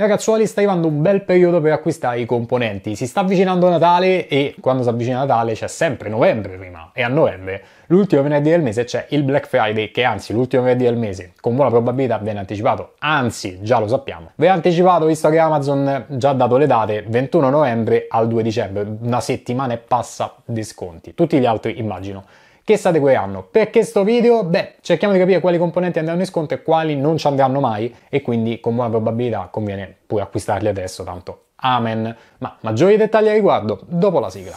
Ragazzuoli sta arrivando un bel periodo per acquistare i componenti. Si sta avvicinando Natale e quando si avvicina Natale c'è sempre novembre prima e a novembre, l'ultimo venerdì del mese c'è il Black Friday che anzi l'ultimo venerdì del mese con buona probabilità viene anticipato, anzi già lo sappiamo. viene anticipato visto che Amazon già ha dato le date 21 novembre al 2 dicembre, una settimana e passa di sconti. Tutti gli altri immagino che si adegueranno. Perché questo video? Beh, cerchiamo di capire quali componenti andranno in sconto e quali non ci andranno mai e quindi con buona probabilità conviene pure acquistarli adesso, tanto amen. Ma maggiori dettagli a riguardo dopo la sigla.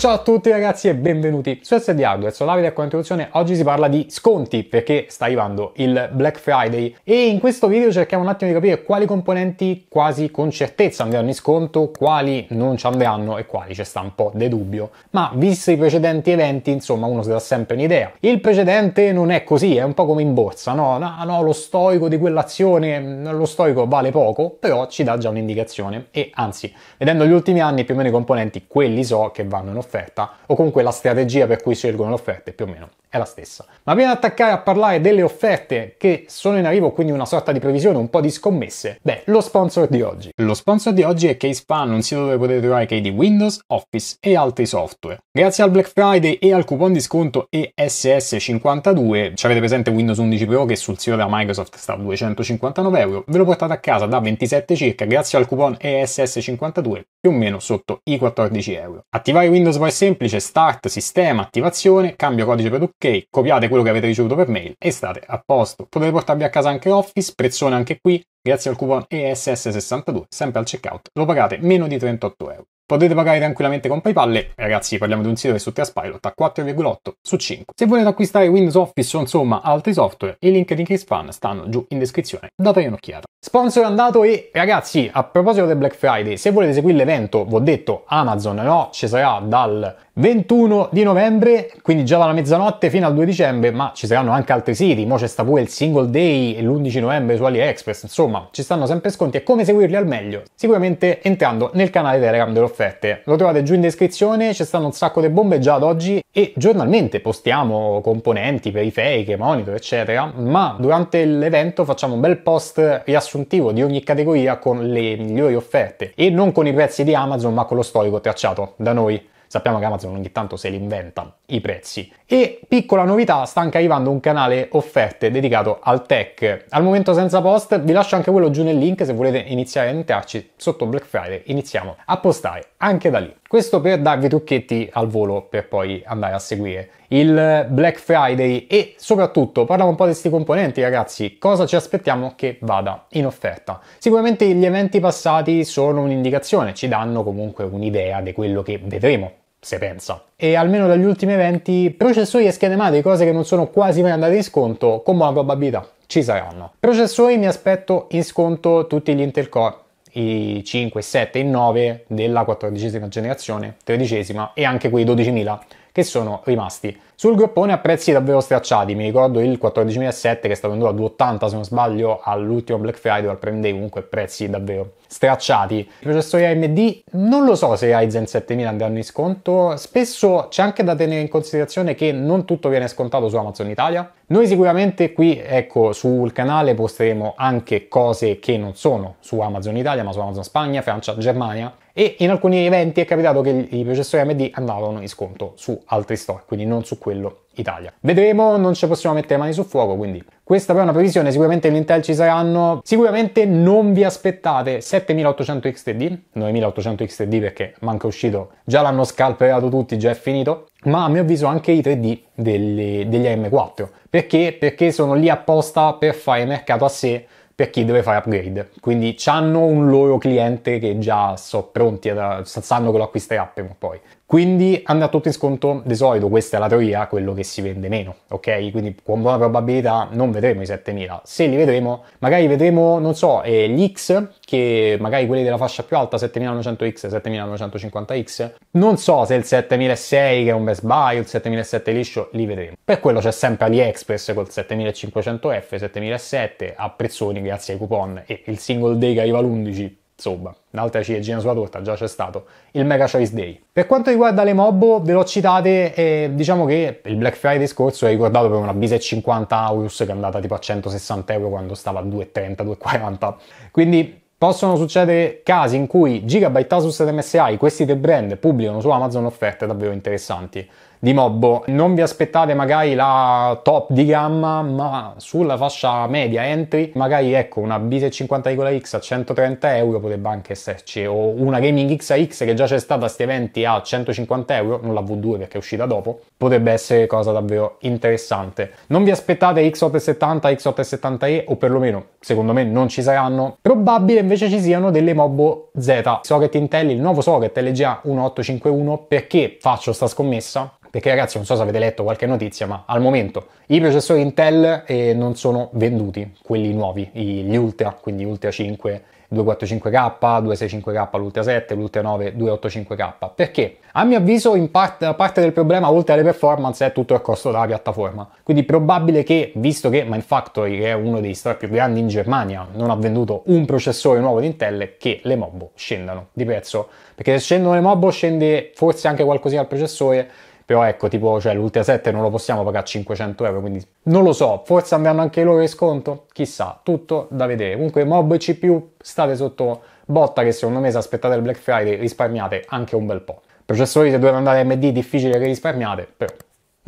Ciao a tutti ragazzi e benvenuti su SD Hardware, sono Davide e con Contribuzione. Oggi si parla di sconti perché sta arrivando il Black Friday e in questo video cerchiamo un attimo di capire quali componenti quasi con certezza andranno in sconto, quali non ci andranno e quali ci sta un po' di dubbio. Ma visti i precedenti eventi, insomma, uno si dà sempre un'idea. Il precedente non è così, è un po' come in borsa, no? No, no, lo stoico di quell'azione, mm, lo storico vale poco, però ci dà già un'indicazione e anzi, vedendo gli ultimi anni più o meno i componenti, quelli so che vanno in offerta l'offerta o comunque la strategia per cui scelgono le offerte più o meno è la stessa. Ma prima di attaccare a parlare delle offerte che sono in arrivo, quindi una sorta di previsione, un po' di scommesse, beh, lo sponsor di oggi. Lo sponsor di oggi è CaseFan, un sito dove potete trovare case di Windows, Office e altri software. Grazie al Black Friday e al coupon di sconto ESS52, ci avete presente Windows 11 Pro che sul sito della Microsoft sta a 259 euro, ve lo portate a casa da 27 circa grazie al coupon ESS52 più o meno sotto i 14 euro. Attivare Windows poi è semplice, start, sistema, attivazione, cambio codice per ok, copiate quello che avete ricevuto per mail e state a posto. Potete portarvi a casa anche Office, prezzone anche qui, grazie al coupon ESS62, sempre al checkout, lo pagate meno di 38 euro. Potete pagare tranquillamente con PayPal e, ragazzi, parliamo di un sito che su Trustpilot ha 4,8 su 5. Se volete acquistare Windows Office o insomma altri software, i link di Chrisfan stanno giù in descrizione. Datevi un'occhiata. Sponsor andato e, ragazzi, a proposito del Black Friday, se volete seguire l'evento, vi ho detto Amazon, no? Ci sarà dal 21 di novembre, quindi già dalla mezzanotte fino al 2 dicembre, ma ci saranno anche altri siti, mo c'è sta pure il single day e l'11 novembre su AliExpress, insomma ci stanno sempre sconti e come seguirli al meglio? Sicuramente entrando nel canale Telegram delle offerte, lo trovate giù in descrizione, ci stanno un sacco di bombe già ad oggi e giornalmente postiamo componenti, periferiche, monitor eccetera, ma durante l'evento facciamo un bel post riassuntivo di ogni categoria con le migliori offerte e non con i prezzi di Amazon ma con lo storico tracciato da noi. Sappiamo che Amazon ogni tanto se li inventa i prezzi. E piccola novità, sta anche arrivando un canale offerte dedicato al tech. Al momento senza post, vi lascio anche quello giù nel link se volete iniziare a entrarci sotto Black Friday. Iniziamo a postare anche da lì. Questo per darvi trucchetti al volo per poi andare a seguire il Black Friday e soprattutto parliamo un po' di questi componenti ragazzi, cosa ci aspettiamo che vada in offerta. Sicuramente gli eventi passati sono un'indicazione, ci danno comunque un'idea di quello che vedremo se pensa. E almeno dagli ultimi eventi, processori e schede madri, cose che non sono quasi mai andate in sconto, con buona probabilità ci saranno. Processori mi aspetto in sconto tutti gli Intel Core i 5, 7 e 9 della 14 generazione, 13 e anche quei 12.000 che sono rimasti sul groppone a prezzi davvero stracciati, mi ricordo il 14.007 che è stato venduto a 2,80 se non sbaglio all'ultimo Black Friday al comunque prezzi davvero stracciati. I processori AMD non lo so se i Ryzen 7000 andranno in sconto, spesso c'è anche da tenere in considerazione che non tutto viene scontato su Amazon Italia. Noi sicuramente qui, ecco, sul canale posteremo anche cose che non sono su Amazon Italia, ma su Amazon Spagna, Francia, Germania e in alcuni eventi è capitato che i processori AMD andavano in sconto su altri store, quindi non su quelli quello Italia. Vedremo, non ci possiamo mettere le mani sul fuoco, quindi questa è una previsione, sicuramente l'Intel ci saranno, sicuramente non vi aspettate 7800 XTD, 9800 XTD perché manca uscito, già l'hanno scalperato tutti, già è finito, ma a mio avviso anche i 3D degli, degli AM4, perché? Perché sono lì apposta per fare mercato a sé per chi deve fare upgrade. Quindi hanno un loro cliente che già sono pronti, ad, sanno che lo acquisterà prima o poi. Quindi andrà tutto in sconto di solito, questa è la teoria, quello che si vende meno, ok? Quindi con buona probabilità non vedremo i 7000. Se li vedremo, magari vedremo, non so, eh, gli X, che magari quelli della fascia più alta, 7900X, 7950X. Non so se il 7006 che è un best buy o il 7007 liscio, li vedremo. Per quello c'è sempre AliExpress col 7500F, 7007 a prezzoni grazie ai coupon e il single day che arriva all'11 insomma, un'altra ciliegina sulla torta, già c'è stato il Mega Choice Day. Per quanto riguarda le Mobbo, ve l'ho citate e diciamo che il Black Friday scorso è ricordato per una Bise 50 Aurus che è andata tipo a 160 euro quando stava a 2,30, 2,40. Quindi possono succedere casi in cui Gigabyte Asus ed MSI, questi tre brand, pubblicano su Amazon offerte davvero interessanti di Mobbo. Non vi aspettate magari la top di gamma, ma sulla fascia media entry, magari ecco una B650X a 130 euro potrebbe anche esserci, o una Gaming XAX che già c'è stata a sti eventi a 150 euro, non la V2 perché è uscita dopo, potrebbe essere cosa davvero interessante. Non vi aspettate X870, X870E, o perlomeno secondo me non ci saranno. Probabile invece ci siano delle Mobbo Z, socket Intel, il nuovo socket LGA 1851, perché faccio sta scommessa? perché ragazzi non so se avete letto qualche notizia, ma al momento i processori Intel eh, non sono venduti, quelli nuovi, gli Ultra, quindi Ultra 5 245K, 265K, l'Ultra 7, l'Ultra 9, 285K. Perché? A mio avviso, in part- parte del problema, oltre alle performance, è tutto il costo della piattaforma. Quindi probabile che, visto che Mindfactory, che è uno dei store più grandi in Germania, non ha venduto un processore nuovo di Intel, che le Mobo scendano di prezzo. Perché se scendono le Mobo, scende forse anche qualcosina al processore, però ecco, tipo, cioè, l'Ultra 7 non lo possiamo pagare 500 euro, quindi non lo so, forse andranno anche loro in sconto? Chissà, tutto da vedere. Comunque Mob e CPU state sotto botta che secondo me se aspettate il Black Friday risparmiate anche un bel po'. Processori se dovete andare MD difficile che risparmiate, però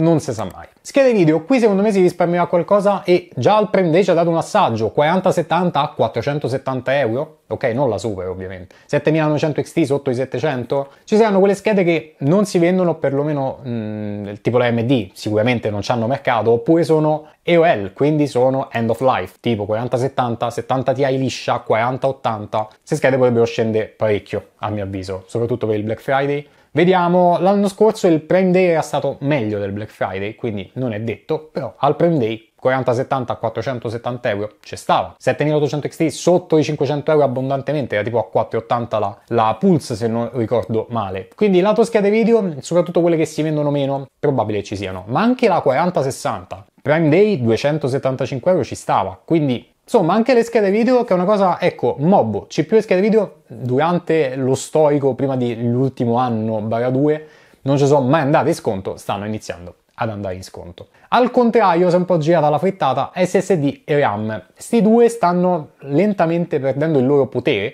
non si sa mai. Schede video, qui secondo me si risparmia qualcosa e già al Prime Day ci ha dato un assaggio, 4070 a 470 euro, ok non la super ovviamente, 7900 XT sotto i 700, ci saranno quelle schede che non si vendono perlomeno mh, mm, tipo la AMD, sicuramente non hanno mercato, oppure sono EOL, quindi sono end of life, tipo 4070, 70 Ti liscia, 4080, queste schede potrebbero scendere parecchio a mio avviso, soprattutto per il Black Friday Vediamo, l'anno scorso il Prime Day era stato meglio del Black Friday, quindi non è detto, però al Prime Day 4070 a 470 euro ci stava. 7800 XT sotto i 500 euro abbondantemente, era tipo a 480 la, la Pulse se non ricordo male. Quindi lato schede video, soprattutto quelle che si vendono meno, probabile ci siano, ma anche la 4060. Prime Day 275 euro ci stava, quindi Insomma, anche le schede video, che è una cosa, ecco, Mob, CPU le schede video, durante lo storico, prima dell'ultimo anno, barra 2, non ci sono mai andate in sconto, stanno iniziando ad andare in sconto. Al contrario, se un po' girata la frittata, SSD e RAM. Sti due stanno lentamente perdendo il loro potere,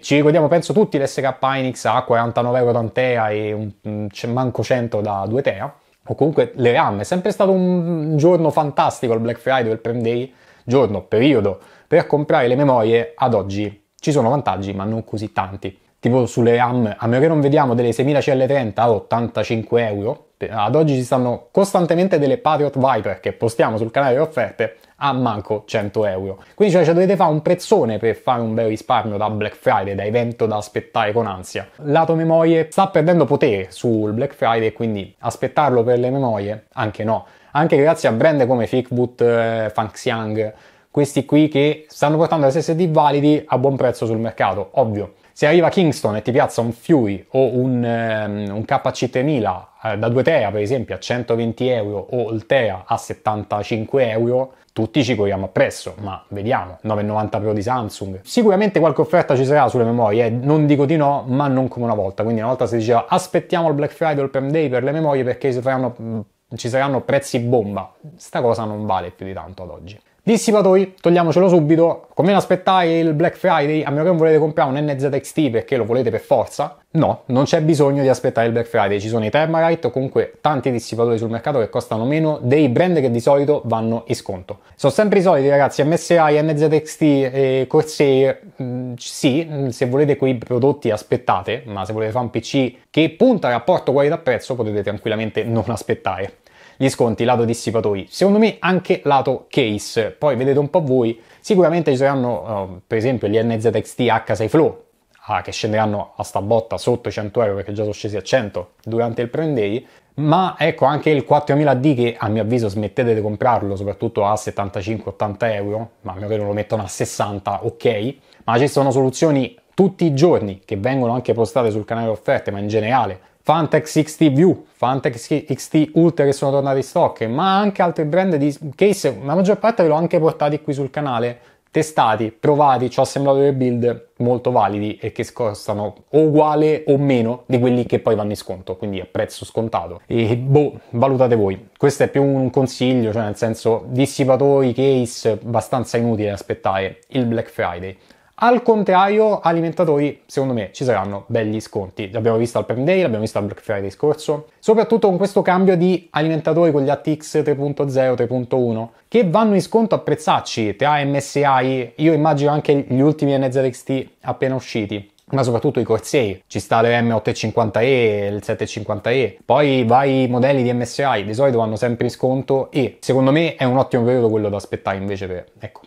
ci ricordiamo, penso tutti, l'SK Inix a 49 euro da 1 tera e un, manco 100 da 2 tera. O comunque le RAM, è sempre stato un giorno fantastico il Black Friday, il Prime Day, giorno, periodo per comprare le memorie ad oggi ci sono vantaggi ma non così tanti. Tipo sulle RAM, a meno che non vediamo delle 6000CL30 a 85 euro, ad oggi ci stanno costantemente delle Patriot Viper che postiamo sul canale offerte a manco 100 euro. Quindi cioè, cioè dovete fare un prezzone per fare un bel risparmio da Black Friday, da evento da aspettare con ansia. Lato memorie sta perdendo potere sul Black Friday, quindi aspettarlo per le memorie anche no anche grazie a brand come Fitbit, eh, Fanxiang, questi qui che stanno portando SSD validi a buon prezzo sul mercato, ovvio. Se arriva Kingston e ti piazza un Fury o un, um, un KC3000 eh, da 2 tera per esempio a 120 euro o il tera a 75 euro, tutti ci corriamo appresso, ma vediamo, 9,90 Pro di Samsung. Sicuramente qualche offerta ci sarà sulle memorie, eh? non dico di no, ma non come una volta, quindi una volta si diceva aspettiamo il Black Friday o il Prime Day per le memorie perché si faranno non ci saranno prezzi bomba. Sta cosa non vale più di tanto ad oggi. Dissipatori, togliamocelo subito. Come non aspettare il Black Friday, a meno che non volete comprare un NZXT perché lo volete per forza, no, non c'è bisogno di aspettare il Black Friday. Ci sono i Thermarite o comunque tanti dissipatori sul mercato che costano meno dei brand che di solito vanno in sconto. Sono sempre i soliti ragazzi, MSI, NZXT, eh, Corsair, mh, mm, sì, se volete quei prodotti aspettate, ma se volete fare un PC che punta al rapporto qualità-prezzo potete tranquillamente non aspettare gli sconti lato dissipatoi, secondo me anche lato case, poi vedete un po' voi, sicuramente ci saranno eh, per esempio gli NZXT H6 Flow, ah, che scenderanno a sta botta sotto i 100 euro perché già sono scesi a 100 durante il prime day, ma ecco anche il 4000D che a mio avviso smettete di comprarlo soprattutto a 75-80 euro, ma a mio avviso lo mettono a 60, ok, ma ci sono soluzioni tutti i giorni che vengono anche postate sul canale offerte, ma in generale Fantex XT View, Fantex XT Ultra che sono tornati in stock, ma anche altri brand di case, la maggior parte ve l'ho anche portati qui sul canale, testati, provati, ci ho assemblato dei build molto validi e che costano o uguale o meno di quelli che poi vanno in sconto, quindi a prezzo scontato. E boh, valutate voi. Questo è più un consiglio, cioè nel senso dissipatori, case, abbastanza inutile aspettare il Black Friday. Al contrario, alimentatori, secondo me, ci saranno belli sconti. L'abbiamo visto al Prime Day, l'abbiamo visto al Black Friday scorso. Soprattutto con questo cambio di alimentatori con gli ATX 3.0, 3.1, che vanno in sconto a prezzacci tra MSI, io immagino anche gli ultimi NZXT appena usciti ma soprattutto i Corsair, ci sta l'RM850E, il 750E, poi vari modelli di MSI, di solito vanno sempre in sconto e secondo me è un ottimo periodo quello da aspettare invece per, ecco,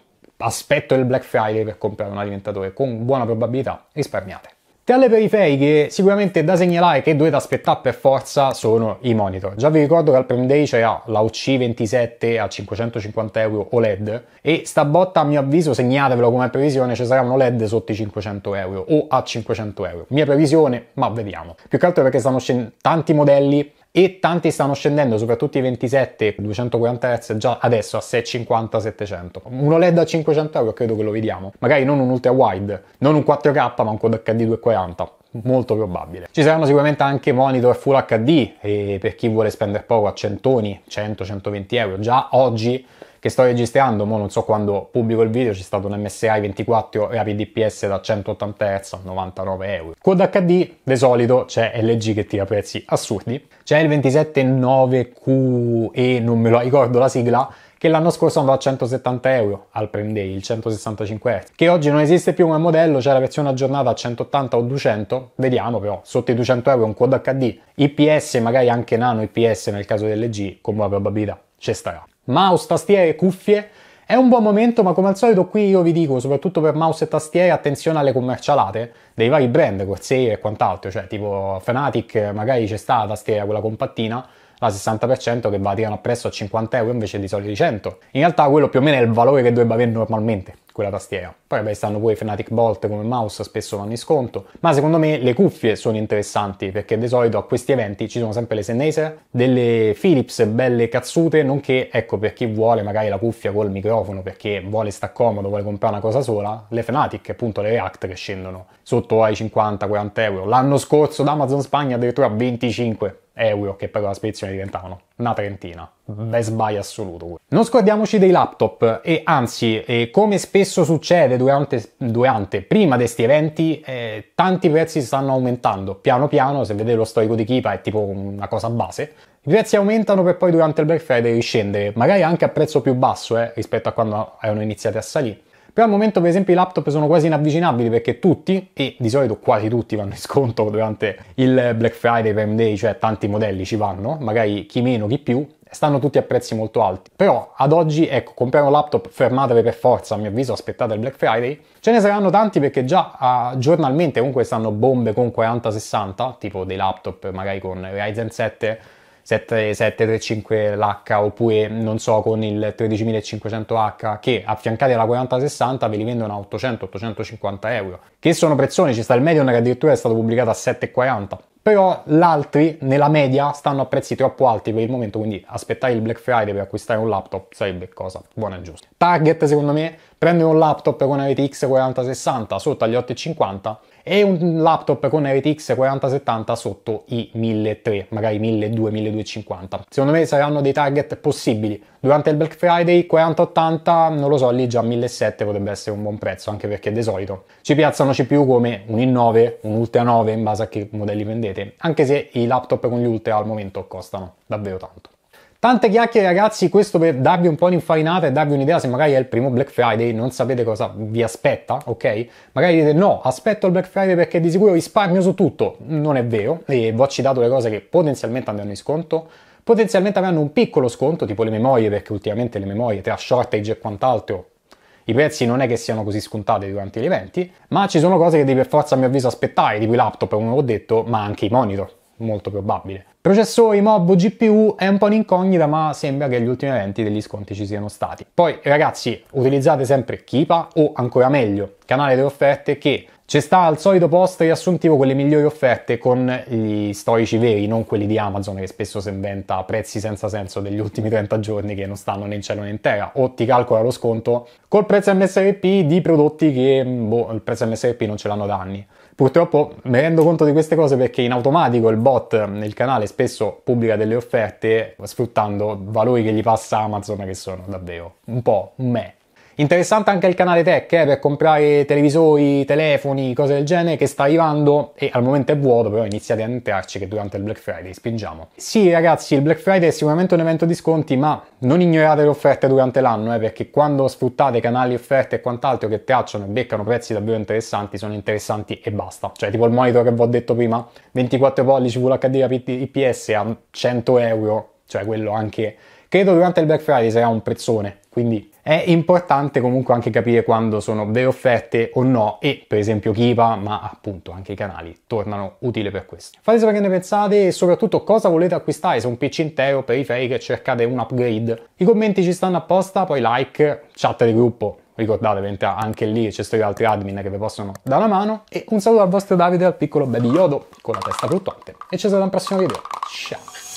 aspetto il Black Friday per comprare un alimentatore, con buona probabilità risparmiate. Tra le periferiche sicuramente da segnalare che dovete aspettare per forza sono i monitor. Già vi ricordo che al Prime Day c'era la UC27 a 550 euro OLED e sta botta a mio avviso segnatevelo come previsione ci sarà un OLED sotto i 500 euro o a 500 euro. Mia previsione ma vediamo. Più che altro perché stanno uscendo tanti modelli e tanti stanno scendendo, soprattutto i 27 240 Hz già adesso a 650 700. Un OLED a 500 euro credo che lo vediamo, magari non un ultra wide, non un 4K, ma un Quad HD 240 molto probabile. Ci saranno sicuramente anche monitor Full HD e eh, per chi vuole spendere poco a centoni, 100-120 euro. Già oggi che sto registrando, mo non so quando pubblico il video, c'è stato un MSI 24 e DPS da 180 Hz a 99 euro. Quad HD, di solito, c'è LG che tira prezzi assurdi. C'è il 27.9QE, non me lo ricordo la sigla, che l'anno scorso andò a 170 euro al Prime Day, il 165 Hz, che oggi non esiste più come modello, c'è la versione aggiornata a 180 o 200, vediamo però, sotto i 200 euro un Quad HD, IPS, magari anche nano IPS nel caso dell'LG, con buona probabilità, ci starà mouse, tastiere cuffie. È un buon momento, ma come al solito qui io vi dico, soprattutto per mouse e tastiere, attenzione alle commercialate dei vari brand, Corsair e quant'altro, cioè tipo Fnatic, magari c'è sta la tastiera, quella compattina, la 60% che va tirano appresso a 50 euro invece di soliti 100. In realtà quello più o meno è il valore che dovrebbe avere normalmente quella tastiera. Poi beh, stanno pure i Fnatic Bolt come mouse, spesso vanno in sconto, ma secondo me le cuffie sono interessanti perché di solito a questi eventi ci sono sempre le Sennheiser, delle Philips belle cazzute, nonché ecco per chi vuole magari la cuffia col microfono perché vuole sta comodo, vuole comprare una cosa sola, le Fnatic, appunto le React che scendono sotto ai 50-40 euro. L'anno scorso da Amazon Spagna addirittura 25 euro che però la spedizione diventavano una trentina. Best buy assoluto. Non scordiamoci dei laptop e anzi, eh, come spesso succede durante, durante prima di questi eventi, eh, tanti prezzi stanno aumentando. Piano piano, se vedete lo storico di Kipa è tipo una cosa base. I prezzi aumentano per poi durante il Black Friday riscendere, magari anche a prezzo più basso eh, rispetto a quando erano iniziati a salire. Però al momento, per esempio, i laptop sono quasi inavvicinabili perché tutti, e di solito quasi tutti, vanno in sconto durante il Black Friday, Prime Day, cioè tanti modelli ci vanno, magari chi meno, chi più, stanno tutti a prezzi molto alti. Però ad oggi, ecco, comprare un laptop fermatevi per forza, a mio avviso aspettate il Black Friday. Ce ne saranno tanti perché già uh, giornalmente comunque stanno bombe con 4060, tipo dei laptop magari con Ryzen 7 7735 l'H oppure non so con il 13500H che affiancati alla 4060 ve li vendono a 800-850 euro che sono prezzoni ci sta il Medion che addirittura è stato pubblicato a 740 però l'altri nella media stanno a prezzi troppo alti per il momento, quindi aspettare il Black Friday per acquistare un laptop sarebbe cosa buona e giusta. Target secondo me prendere un laptop con RTX 4060 sotto agli 850 e un laptop con RTX 4070 sotto i 1300, magari 1200, 1250. Secondo me saranno dei target possibili, Durante il Black Friday 4080, non lo so, lì già 1700 potrebbe essere un buon prezzo, anche perché di solito ci piazzano CPU come un i9, un Ultra 9 in base a che modelli vendete, anche se i laptop con gli Ultra al momento costano davvero tanto. Tante chiacchiere ragazzi, questo per darvi un po' un'infarinata e darvi un'idea se magari è il primo Black Friday, non sapete cosa vi aspetta, ok? Magari dite no, aspetto il Black Friday perché di sicuro risparmio su tutto, non è vero, e vi ho citato le cose che potenzialmente andranno in sconto, potenzialmente avranno un piccolo sconto, tipo le memorie, perché ultimamente le memorie tra shortage e quant'altro i prezzi non è che siano così scontati durante gli eventi, ma ci sono cose che devi per forza a mio avviso aspettare, di cui laptop come ho detto, ma anche i monitor, molto probabile. Processori, mob, GPU è un po' un'incognita, ma sembra che gli ultimi eventi degli sconti ci siano stati. Poi, ragazzi, utilizzate sempre Kipa o ancora meglio, canale delle offerte che c'è sta al solito post riassuntivo con le migliori offerte con gli storici veri, non quelli di Amazon che spesso si inventa prezzi senza senso degli ultimi 30 giorni che non stanno né in cielo né in terra, o ti calcola lo sconto col prezzo MSRP di prodotti che boh, il prezzo MSRP non ce l'hanno da anni. Purtroppo mi rendo conto di queste cose perché in automatico il bot nel mm, canale spesso pubblica delle offerte sfruttando valori che gli passa Amazon che sono davvero un po' me. Interessante anche il canale tech eh, per comprare televisori, telefoni, cose del genere che sta arrivando e al momento è vuoto, però iniziate a entrarci che durante il Black Friday spingiamo. Sì ragazzi, il Black Friday è sicuramente un evento di sconti, ma non ignorate le offerte durante l'anno, eh, perché quando sfruttate canali, offerte e quant'altro che tracciano e beccano prezzi davvero interessanti, sono interessanti e basta. Cioè tipo il monitor che vi ho detto prima, 24 pollici VHD IPS a 100 euro, cioè quello anche... Credo durante il Black Friday sarà un prezzone, quindi è importante comunque anche capire quando sono vere offerte o no e per esempio Kiva, ma appunto anche i canali tornano utili per questo. Fate sapere che ne pensate e soprattutto cosa volete acquistare, se un PC intero, periferiche cercate un upgrade. I commenti ci stanno apposta, poi like, chat di gruppo, ricordatevi anche lì ci sono altri admin che vi possono dare una mano e un saluto al vostro Davide al piccolo baby Yodo con la testa fluttuante e ci vediamo al prossimo video ciao